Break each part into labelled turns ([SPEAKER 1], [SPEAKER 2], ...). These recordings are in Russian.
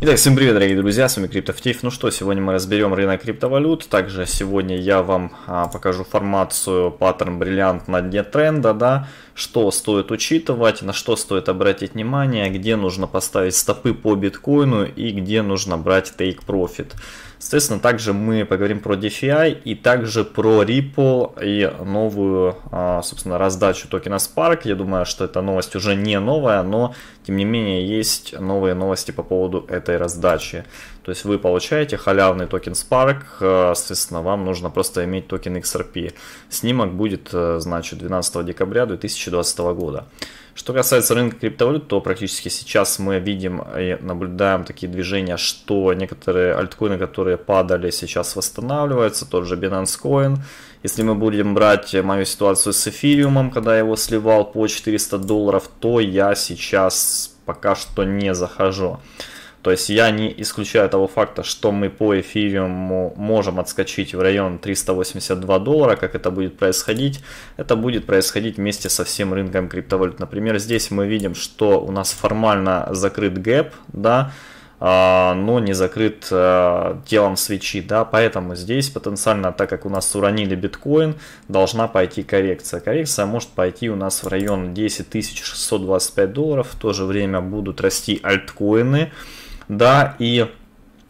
[SPEAKER 1] Итак, всем привет, дорогие друзья, с вами Криптофтиф. Ну что, сегодня мы разберем рынок криптовалют. Также сегодня я вам а, покажу формацию паттерн бриллиант на дне тренда, да, что стоит учитывать, на что стоит обратить внимание, где нужно поставить стопы по биткоину и где нужно брать take profit. Соответственно, также мы поговорим про DeFi и также про Ripple и новую, а, собственно, раздачу токена Spark. Я думаю, что эта новость уже не новая, но, тем не менее, есть новые новости по поводу этого этой раздачи. То есть вы получаете халявный токен Spark, э, соответственно, вам нужно просто иметь токен XRP. Снимок будет, э, значит, 12 декабря 2020 года. Что касается рынка криптовалют, то практически сейчас мы видим и наблюдаем такие движения, что некоторые альткоины, которые падали, сейчас восстанавливаются, тот же Binance Coin. Если мы будем брать мою ситуацию с эфириумом, когда я его сливал по 400 долларов, то я сейчас пока что не захожу. То есть я не исключаю того факта, что мы по эфириуму можем отскочить в район 382 доллара, как это будет происходить. Это будет происходить вместе со всем рынком криптовалют. Например, здесь мы видим, что у нас формально закрыт гэп, да, а, но не закрыт а, телом свечи, да, поэтому здесь потенциально, так как у нас уронили биткоин, должна пойти коррекция. Коррекция может пойти у нас в район 10 625 долларов, в то же время будут расти альткоины, да, и,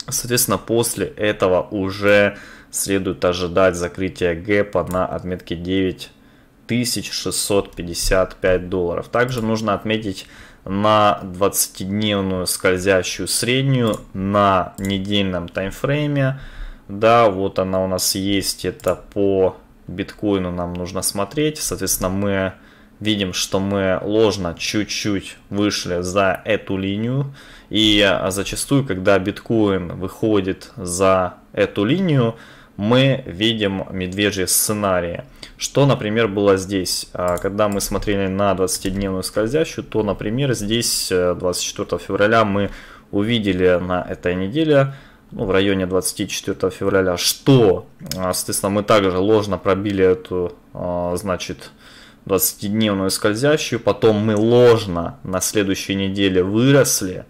[SPEAKER 1] соответственно, после этого уже следует ожидать закрытия гэпа на отметке 9655 долларов. Также нужно отметить на 20-дневную скользящую среднюю на недельном таймфрейме. Да, вот она у нас есть, это по биткоину нам нужно смотреть. Соответственно, мы видим, что мы ложно чуть-чуть вышли за эту линию. И а, зачастую, когда биткоин выходит за эту линию, мы видим медвежьи сценарии. Что, например, было здесь? А, когда мы смотрели на 20-дневную скользящую, то, например, здесь 24 э, февраля мы увидели на этой неделе ну, в районе 24 февраля, что, а, соответственно, мы также ложно пробили эту, значит, 20-дневную скользящую, потом мы ложно на следующей неделе выросли,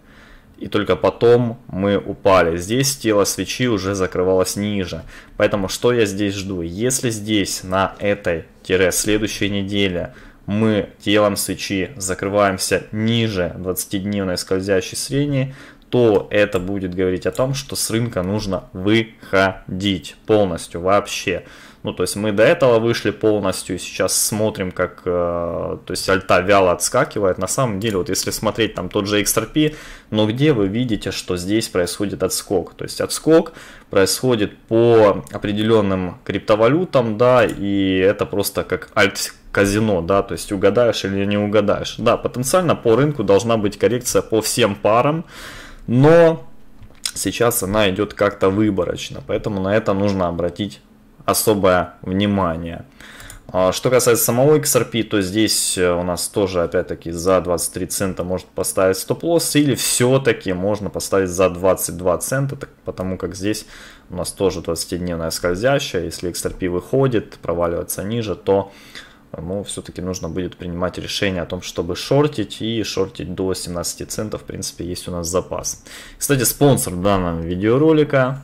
[SPEAKER 1] и только потом мы упали. Здесь тело свечи уже закрывалось ниже. Поэтому что я здесь жду? Если здесь на этой-следующей неделе мы телом свечи закрываемся ниже 20-дневной скользящей средней, то это будет говорить о том, что с рынка нужно выходить полностью вообще. Ну, то есть мы до этого вышли полностью, и сейчас смотрим, как, э, то есть альта вяло отскакивает. На самом деле, вот если смотреть там тот же XRP, но где вы видите, что здесь происходит отскок? То есть отскок происходит по определенным криптовалютам, да, и это просто как альт казино, да, то есть угадаешь или не угадаешь. Да, потенциально по рынку должна быть коррекция по всем парам, но сейчас она идет как-то выборочно, поэтому на это нужно обратить особое внимание. А, что касается самого XRP, то здесь э, у нас тоже опять-таки за 23 цента может поставить стоп-лосс или все-таки можно поставить за 22 цента, потому как здесь у нас тоже 20-дневная скользящая, если XRP выходит, проваливается ниже, то ну, все-таки нужно будет принимать решение о том, чтобы шортить, и шортить до 17 центов, в принципе, есть у нас запас. Кстати, спонсор данного видеоролика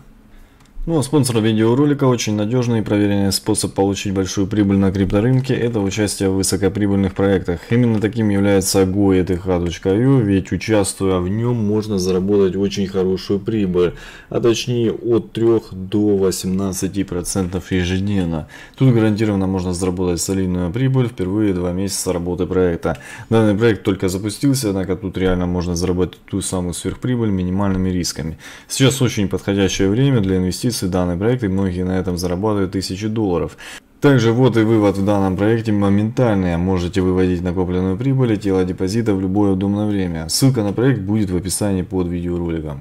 [SPEAKER 2] ну а спонсор видеоролика очень надежный и проверенный способ получить большую прибыль на крипторынке – это участие в высокоприбыльных проектах. Именно таким является goetth.ru, ведь участвуя в нем можно заработать очень хорошую прибыль, а точнее от 3 до 18% ежедневно. Тут гарантированно можно заработать солидную прибыль впервые 2 месяца работы проекта. Данный проект только запустился, однако тут реально можно заработать ту самую сверхприбыль минимальными рисками. Сейчас очень подходящее время для инвестиций сервисы, данный проект, и многие на этом зарабатывают тысячи долларов. Также вот и вывод в данном проекте моментальный, можете выводить накопленную прибыль и тело депозита в любое удобное время. Ссылка на проект будет в описании под видеороликом.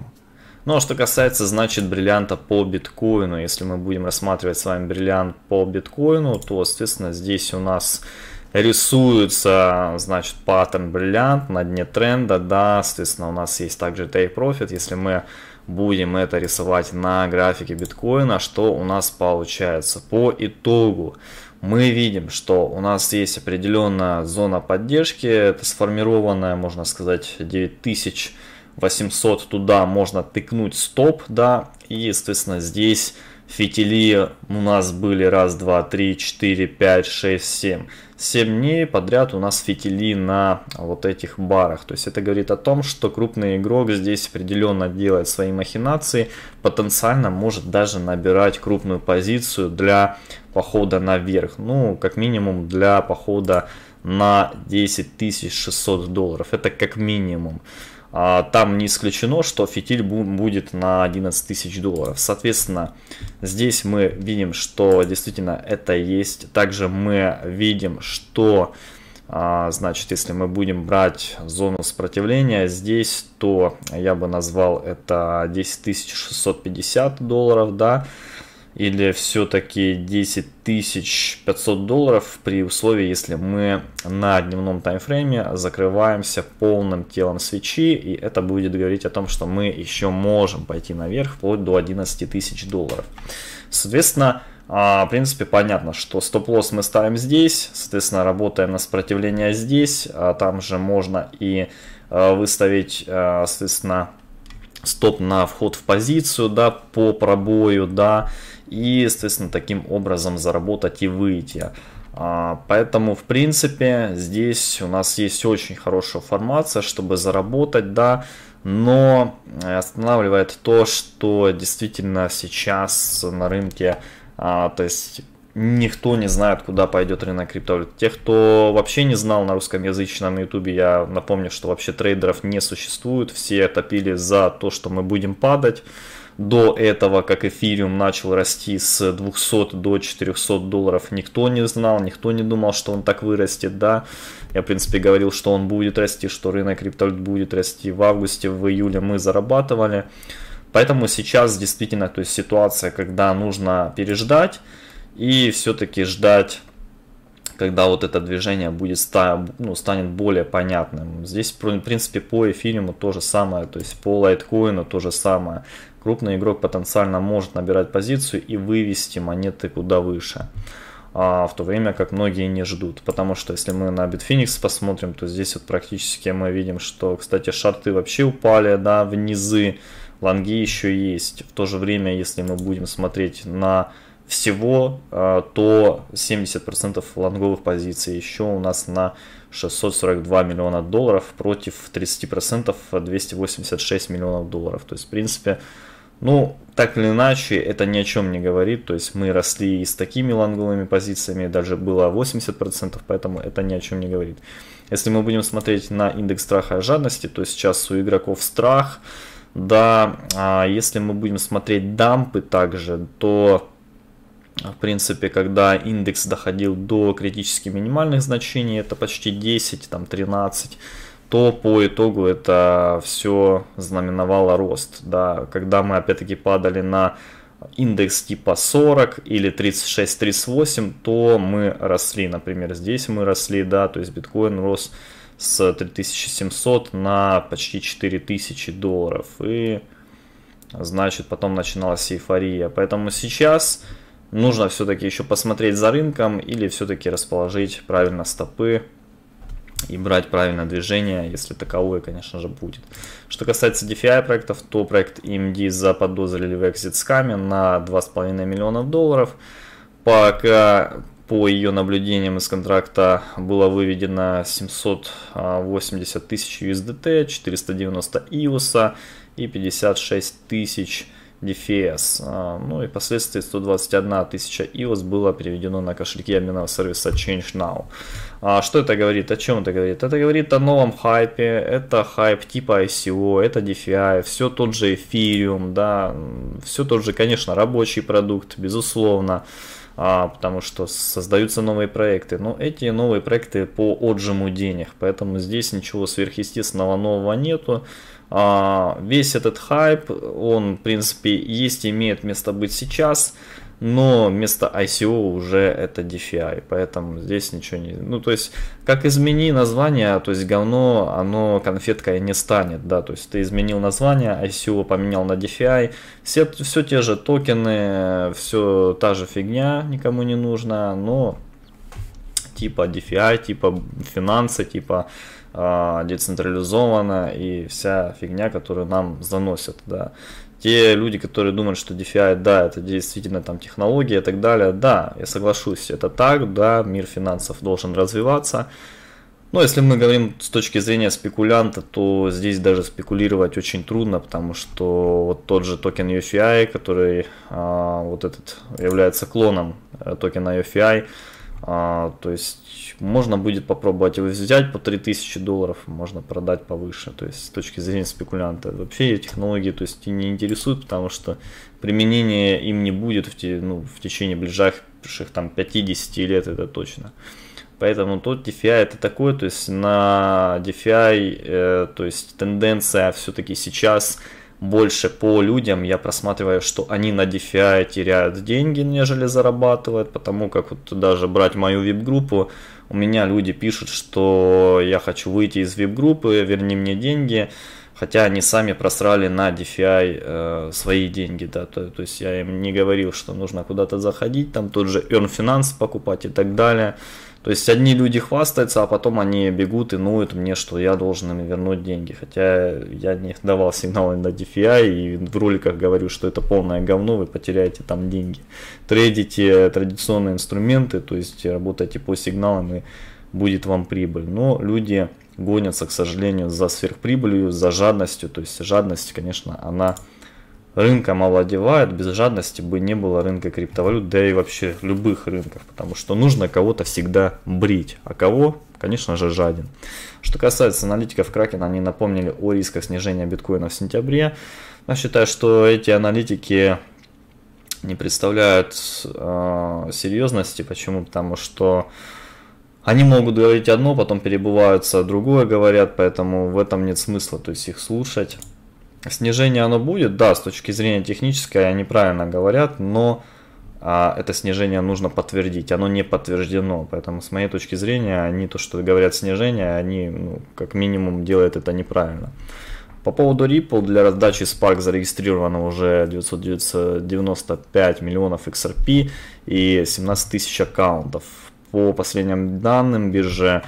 [SPEAKER 1] Ну а что касается, значит, бриллианта по биткоину, если мы будем рассматривать с вами бриллиант по биткоину, то, соответственно, здесь у нас рисуется, значит, паттерн бриллиант на дне тренда, да, соответственно, у нас есть также take profit, если мы будем это рисовать на графике биткоина, что у нас получается. По итогу мы видим, что у нас есть определенная зона поддержки, это сформированная, можно сказать, 9800, туда можно тыкнуть стоп, да, и, соответственно, здесь Фитили у нас были раз, два, три, четыре, пять, шесть, семь. семь дней подряд у нас фитили на вот этих барах. То есть это говорит о том, что крупный игрок здесь определенно делает свои махинации, потенциально может даже набирать крупную позицию для похода наверх. Ну, как минимум для похода на 10 600 долларов. Это как минимум. А, там не исключено, что фитиль будет на 11 тысяч долларов. Соответственно, здесь мы видим, что действительно это есть. Также мы видим, что, а, значит, если мы будем брать зону сопротивления здесь, то я бы назвал это 10 650 долларов, да, или все-таки 10 тысяч 500 долларов при условии, если мы на дневном таймфрейме закрываемся полным телом свечи, и это будет говорить о том, что мы еще можем пойти наверх вплоть до 11 тысяч долларов. Соответственно, а, в принципе, понятно, что стоп-лосс мы ставим здесь, соответственно, работаем на сопротивление здесь, а там же можно и а, выставить, а, соответственно, стоп на вход в позицию, да, по пробою, да, и, естественно, таким образом заработать и выйти. А, поэтому, в принципе, здесь у нас есть очень хорошая формация, чтобы заработать, да, но э, останавливает то, что действительно сейчас на рынке, а, то есть никто не знает, куда пойдет рынок криптовалют. Те, кто вообще не знал на русскомязычном ютубе, я напомню, что вообще трейдеров не существует. Все топили за то, что мы будем падать. До этого, как эфириум начал расти с 200 до 400 долларов, никто не знал, никто не думал, что он так вырастет, да. Я, в принципе, говорил, что он будет расти, что рынок криптовалют будет расти. В августе, в июле мы зарабатывали. Поэтому сейчас действительно то есть ситуация, когда нужно переждать, и все-таки ждать когда вот это движение будет ну, станет более понятным. Здесь, в принципе, по эфириуму то же самое, то есть по лайткоину то же самое. Крупный игрок потенциально может набирать позицию и вывести монеты куда выше. А, в то время как многие не ждут. Потому что если мы на Bitfinex посмотрим, то здесь вот практически мы видим, что, кстати, шарты вообще упали да, внизы. лонги еще есть. В то же время, если мы будем смотреть на всего, а, то 70% лонговых позиций еще у нас на 642 миллиона долларов против 30% 286 миллионов долларов. То есть, в принципе, ну, так или иначе, это ни о чем не говорит. То есть мы росли и с такими лонговыми позициями, даже было 80%, поэтому это ни о чем не говорит. Если мы будем смотреть на индекс страха и жадности, то сейчас у игроков страх. Да, а если мы будем смотреть дампы также, то а, в принципе, когда индекс доходил до критически минимальных значений, это почти 10, там 13, то по итогу это все знаменовало рост. Да. Когда мы опять-таки падали на индекс типа 40 или 36-38, то мы росли. Например, здесь мы росли, да, то есть биткоин рос с 3700 на почти 4000 долларов. И значит, потом начиналась эйфория. Поэтому сейчас нужно все-таки еще посмотреть за рынком или все-таки расположить правильно стопы и брать правильное движение, если таковое, конечно же, будет. Что касается DeFi проектов, то проект EMD заподозрили в экзит скаме на 2,5 миллионов долларов. Пока по ее наблюдениям из контракта было выведено 780 тысяч USDT, 490 IOS и 56 а тысяч DFS. А, ну и впоследствии 121 тысяча EOS было переведено на кошельки обменного сервиса ChangeNow. А что это говорит? О чем это говорит? Это говорит о новом хайпе, это хайп типа ICO, это DeFi, все тот же Ethereum, да, все тот же, конечно, рабочий продукт, безусловно а, потому что создаются новые проекты. Но эти новые проекты по отжиму денег, поэтому здесь ничего сверхъестественного нового нету. А, весь этот хайп, он, в принципе, есть и имеет место быть сейчас, но вместо ICO уже это DeFi, поэтому здесь ничего не... Ну, то есть, как измени название, то есть говно, оно конфеткой не станет, да, то есть ты изменил название, ICO поменял на DeFi, все, все те же токены, все та же фигня никому не нужна, но типа DeFi, типа финансы, типа э, а, децентрализованно и вся фигня, которую нам заносят, да. Те люди, которые думают, что DeFi, да, это действительно там технология и так далее, да, я соглашусь, это так, да, мир финансов должен развиваться, но если мы говорим с точки зрения спекулянта, то здесь даже спекулировать очень трудно, потому что вот тот же токен UFI, который а, вот этот является клоном э, токена UFI, а, то есть можно будет попробовать его взять по 3000 долларов, можно продать повыше. То есть с точки зрения спекулянта. Вообще технологии то есть, не интересуют, потому что применения им не будет в, те, ну, в течение ближайших там, 50 лет, это точно. Поэтому тот DeFi это такой, то есть на DeFi, э, то есть тенденция все-таки сейчас больше по людям я просматриваю, что они на DeFi теряют деньги, нежели зарабатывают, потому как вот даже брать мою VIP-группу, у меня люди пишут, что я хочу выйти из VIP-группы, верни мне деньги, хотя они сами просрали на DeFi э, свои деньги, да, то, то есть я им не говорил, что нужно куда-то заходить, там тот же Earn Finance покупать и так далее, то есть одни люди хвастаются, а потом они бегут и ноют мне, что я должен им вернуть деньги. Хотя я не давал сигналы на DFI и в роликах говорю, что это полное говно, вы потеряете там деньги. Трейдите традиционные инструменты, то есть работайте по сигналам и будет вам прибыль. Но люди гонятся, к сожалению, за сверхприбылью, за жадностью. То есть жадность, конечно, она рынком овладевают, без жадности бы не было рынка криптовалют, да и вообще любых рынков, потому что нужно кого-то всегда брить, а кого, конечно же, жаден. Что касается аналитиков Кракена, они напомнили о рисках снижения биткоина в сентябре. Я считаю, что эти аналитики не представляют э, серьезности. Почему? Потому что они могут говорить одно, потом перебываются другое говорят, поэтому в этом нет смысла, то есть их слушать снижение оно будет, да, с точки зрения технической они правильно говорят, но а, это снижение нужно подтвердить, оно не подтверждено, поэтому с моей точки зрения они то, что говорят снижение, они ну, как минимум делают это неправильно. По поводу Ripple, для раздачи Spark зарегистрировано уже 995 миллионов XRP и 17 тысяч аккаунтов. По последним данным бирже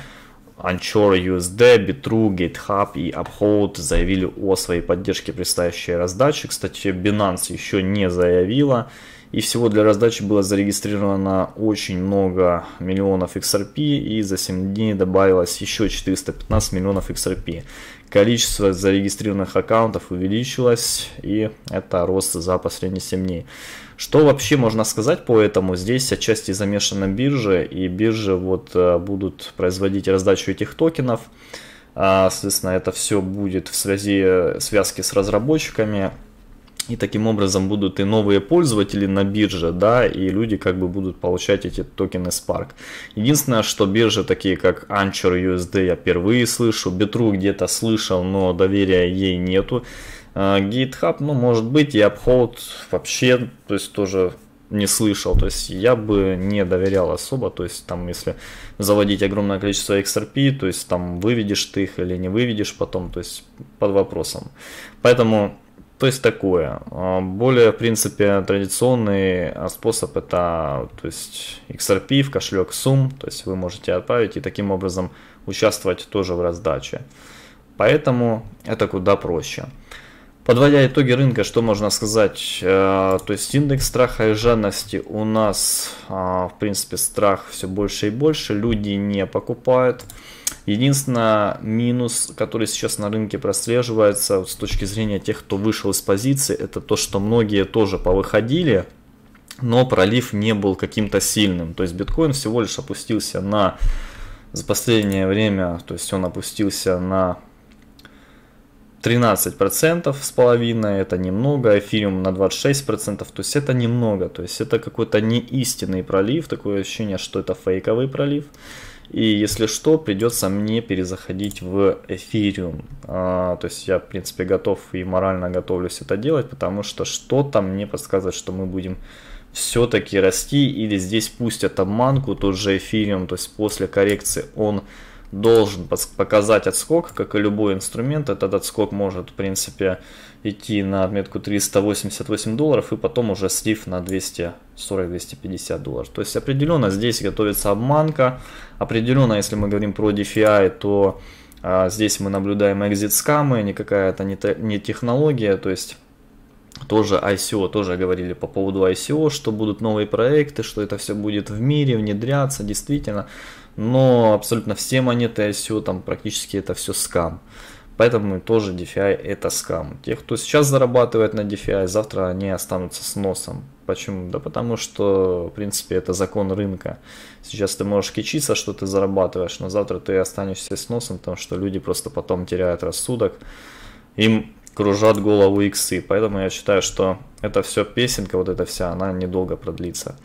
[SPEAKER 1] Anchor USD, Bitrue, GitHub и Uphold заявили о своей поддержке предстоящей раздачи. Кстати, Binance еще не заявила. И всего для раздачи было зарегистрировано очень много миллионов XRP. И за 7 дней добавилось еще 415 миллионов XRP. Количество зарегистрированных аккаунтов увеличилось. И это рост за последние 7 дней. Что вообще можно сказать по этому? Здесь отчасти замешана биржа. И биржи вот э, будут производить раздачу этих токенов. А, соответственно, это все будет в связи связки с разработчиками. И таким образом будут и новые пользователи на бирже, да, и люди как бы будут получать эти токены Spark. Единственное, что биржи такие как Anchor USD я впервые слышу, Bitrue где-то слышал, но доверия ей нету. А, GitHub, ну, может быть, и Uphold вообще, то есть тоже не слышал, то есть я бы не доверял особо, то есть там если заводить огромное количество XRP, то есть там выведешь ты их или не выведешь потом, то есть под вопросом. Поэтому то есть такое. А, более, в принципе, традиционный а, способ это то есть XRP в кошелек сум, то есть вы можете отправить и таким образом участвовать тоже в раздаче. Поэтому это куда проще. Подводя итоги рынка, что можно сказать? А, то есть индекс страха и жадности у нас, в принципе, страх все больше и больше, люди не покупают. Единственное, минус, который сейчас на рынке прослеживается вот с точки зрения тех, кто вышел из позиции, это то, что многие тоже повыходили, но пролив не был каким-то сильным. То есть биткоин всего лишь опустился на за последнее время, то есть он опустился на 13% с половиной, это немного, эфириум на 26%, то есть это немного, то есть это какой-то неистинный пролив, такое ощущение, что это фейковый пролив. И если что, придется мне перезаходить в эфириум. А, то есть я, в принципе, готов и морально готовлюсь это делать, потому что что-то мне подсказывает, что мы будем все-таки расти, или здесь пустят обманку, тот же эфириум, то есть после коррекции он должен показать отскок, как и любой инструмент. Этот отскок может, в принципе, идти на отметку 388 долларов и потом уже слив на 240-250 долларов. То есть определенно здесь готовится обманка. Определенно, если мы говорим про DeFi, то а, здесь мы наблюдаем экзит скамы, никакая это не, не технология, то есть тоже ICO, тоже говорили по поводу ICO, что будут новые проекты, что это все будет в мире внедряться, действительно но абсолютно все монеты ICO, там практически это все скам. Поэтому тоже DeFi это скам. Те, кто сейчас зарабатывает на DeFi, завтра они останутся с носом. Почему? Да потому что, в принципе, это закон рынка. Сейчас ты можешь кичиться, что ты зарабатываешь, но завтра ты останешься с носом, потому что люди просто потом теряют рассудок. Им кружат голову иксы. Поэтому я считаю, что это все песенка, вот эта вся, она недолго продлится.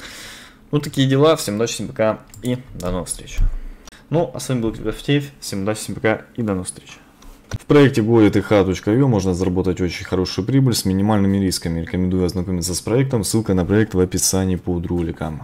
[SPEAKER 1] Ну, такие дела. Всем удачи, всем пока и до новых встреч. Ну, а с вами был Криптофтеев. Всем удачи, всем пока и до новых встреч. В проекте
[SPEAKER 2] будет goetih.io можно заработать очень хорошую прибыль с минимальными рисками. Рекомендую ознакомиться с проектом, ссылка на проект в описании под роликом.